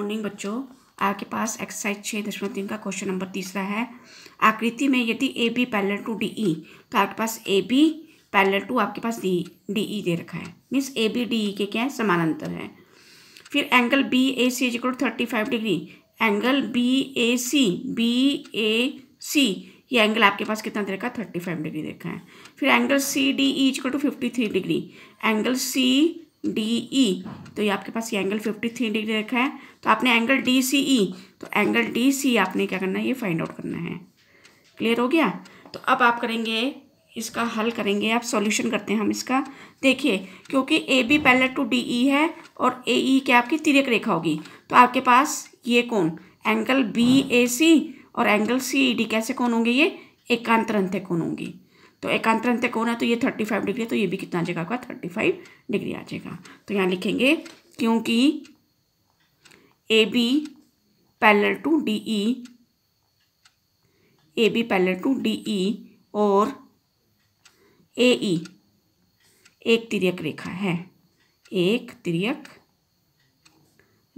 morning बच्चों आपके पास exercise छः दशमलव तीन का क्वेश्चन नंबर तीसरा है आकृति में यदि A B parallel to D E तो आपके पास ए बी पैरल टू आपके पास डी डी ई दे रखा है means A B D E के क्या है समानांतर है फिर angle B A C is equal thirty five degree angle B A C B A C ये एंगल आपके पास कितना दे रखा है थर्टी फाइव डिग्री देखा है फिर angle C D E is equal to fifty three degree angle C D E e, तो ये आपके पास ये एंगल फिफ्टी थ्री डिग्री रखा है तो आपने एंगल डी सी ई तो एंगल डी सी आपने क्या करना है ये फाइंड आउट करना है क्लियर हो गया तो अब आप करेंगे इसका हल करेंगे आप सॉल्यूशन करते हैं हम इसका देखिए क्योंकि ए बी पहले टू डी ई है और ए ई e क्या आपकी तिरक रेखा होगी तो आपके पास ये कौन एंगल बी ए सी और एंगल सी ई डी कैसे कौन होंगे ये एकांतर अंत्य कौन होंगी तो अंत्य कौन है तो ये थर्टी फाइव डिग्री तो ये भी कितना आ जाएगा आपका थर्टी फाइव डिग्री आ जाएगा तो यहाँ लिखेंगे क्योंकि A B parallel to D E A B parallel to D E और ए ई e, एक तिरक रेखा है एक तिरक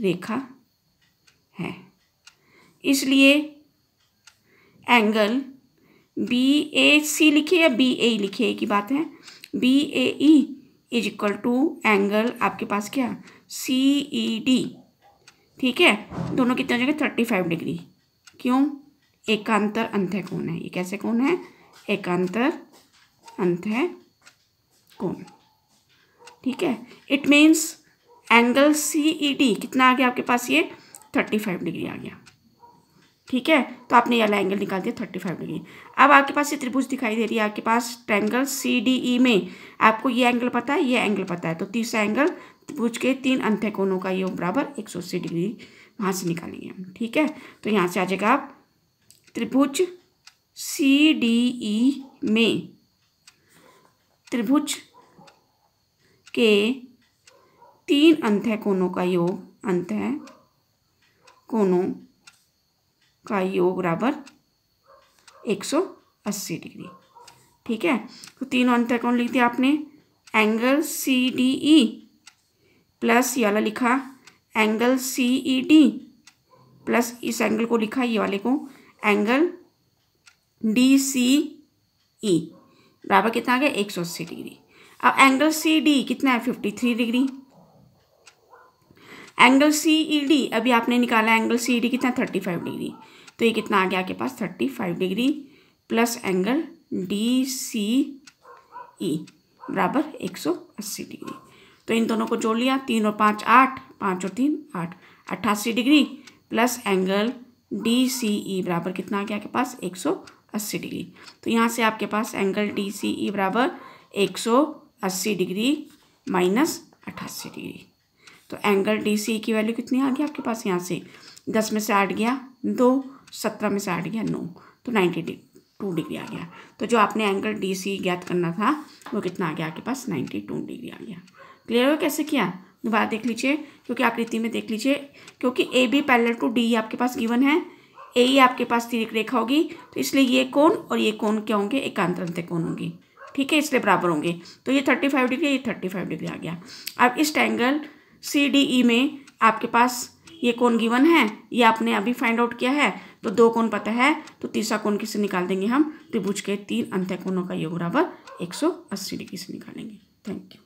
रेखा है इसलिए एंगल बी ए सी लिखिए या बी ए e लिखिए एक ही बात है B A E is equal to angle आपके पास क्या सी ई डी ठीक है दोनों कितने हो जाएंगे थर्टी फाइव डिग्री क्यों एकांतर अंत है कौन है ये कैसे कौन है एकांतर अंत है कौन ठीक है it means angle C E D कितना आ गया आपके पास ये थर्टी फाइव डिग्री आ गया ठीक है तो आपने यहाँ एंगल निकाल दिया थर्टी फाइव डिग्री अब आपके पास ये त्रिभुज दिखाई दे रही है आपके पास ट्रैंगल सी डी ई में आपको ये एंगल पता है ये एंगल पता है तो तीसरा एंगल त्रिभुज के तीन अंत्य कोनों का योग बराबर एक सौ अस्सी डिग्री वहाँ से निकालेंगे हम ठीक है तो यहाँ से आ जाएगा आप त्रिभुज सी डी ई में त्रिभुज के तीन अंत्य कोनों का योग अंत कोनों का योग बराबर 180 डिग्री ठीक है तो तीनों अंतर कौन लिख दिया आपने angle C D E plus ये वाला लिखा angle C E D plus इस एंगल को लिखा ये वाले को एंगल डी सी ई बराबर कितना आ गया एक सौ अस्सी डिग्री अब एंगल सी डी कितना है fifty three degree angle C E D अभी आपने निकाला एंगल सी ई डी कितना थर्टी फाइव डिग्री तो ये कितना आ गया आपके पास thirty five degree plus angle D C E बराबर एक सौ अस्सी डिग्री तो इन दोनों को जोड़ लिया तीन और पाँच आठ पाँच और तीन आठ अट्ठासी degree plus angle D C E बराबर कितना आ गया आपके पास एक सौ अस्सी डिग्री तो यहाँ से आपके पास एंगल डी सी ई बराबर एक सौ अस्सी डिग्री माइनस अट्ठासी डिग्री तो एंगल डी सी की वैल्यू कितनी आ गई आपके पास यहाँ से दस में से आठ गया दो सत्रह में से आठ गया नौ तो नाइन्टी डिग्री टू डिग्री आ गया तो जो आपने एंगल डी सी ज्ञात करना था वो कितना आ गया आपके पास नाइन्टी टू डिग्री आ गया क्लियर हो कैसे किया दोबारा देख लीजिए क्योंकि आप रीति में देख लीजिए क्योंकि A B parallel to D आपके पास गिवन है ए ही e आपके पास तीर रेखा होगी तो इसलिए ये कौन और ये कौन क्या होंगे एकांतरंत कौन होंगे ठीक है इसलिए बराबर होंगे तो ये थर्टी फाइव डिग्री ये थर्टी फाइव डिग्री आ गया अब इस एंगल सी डी ई में आपके पास ये कौन गिवन है ये आपने अभी फाइंड आउट किया है तो दो कौन पता है तो तीसरा कौन किसे निकाल देंगे हम त्रिभुज के तीन अंत्य कोणों का योग बराबर एक सौ अस्सी डिग्री से निकालेंगे थैंक यू